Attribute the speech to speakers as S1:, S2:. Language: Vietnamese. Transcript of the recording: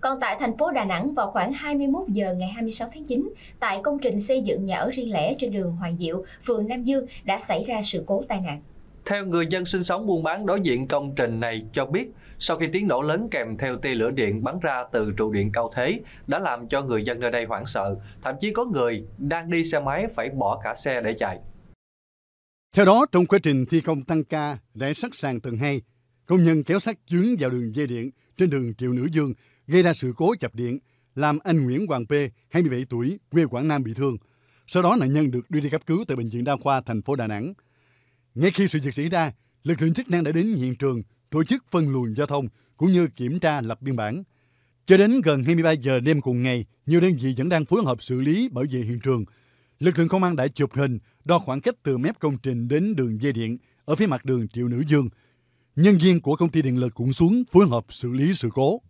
S1: Còn tại thành phố Đà Nẵng vào khoảng 21 giờ ngày 26 tháng 9, tại công trình xây dựng nhà ở riêng lẻ trên đường Hoàng Diệu, phường Nam Dương đã xảy ra sự cố tai nạn.
S2: Theo người dân sinh sống buôn bán đối diện công trình này cho biết, sau khi tiếng nổ lớn kèm theo tia lửa điện bắn ra từ trụ điện cao thế đã làm cho người dân nơi đây hoảng sợ, thậm chí có người đang đi xe máy phải bỏ cả xe để chạy.
S3: Theo đó, trong quá trình thi công tăng ca để sắt sàn tầng 2, công nhân kéo sắt chướng vào đường dây điện trên đường Triệu Nữ Dương gây ra sự cố chập điện, làm anh Nguyễn Hoàng P, 27 tuổi, quê Quảng Nam bị thương. Sau đó nạn nhân được đưa đi cấp cứu tại bệnh viện đa khoa thành phố Đà Nẵng. Ngay khi sự việc xảy ra, lực lượng chức năng đã đến hiện trường tổ chức phân luồng giao thông cũng như kiểm tra lập biên bản. Cho đến gần 23 giờ đêm cùng ngày, nhiều đơn vị vẫn đang phối hợp xử lý bảo vệ hiện trường. Lực lượng công an đã chụp hình đo khoảng cách từ mép công trình đến đường dây điện ở phía mặt đường Triệu Nữ Dương. Nhân viên của công ty điện lực cũng xuống phối hợp xử lý sự cố.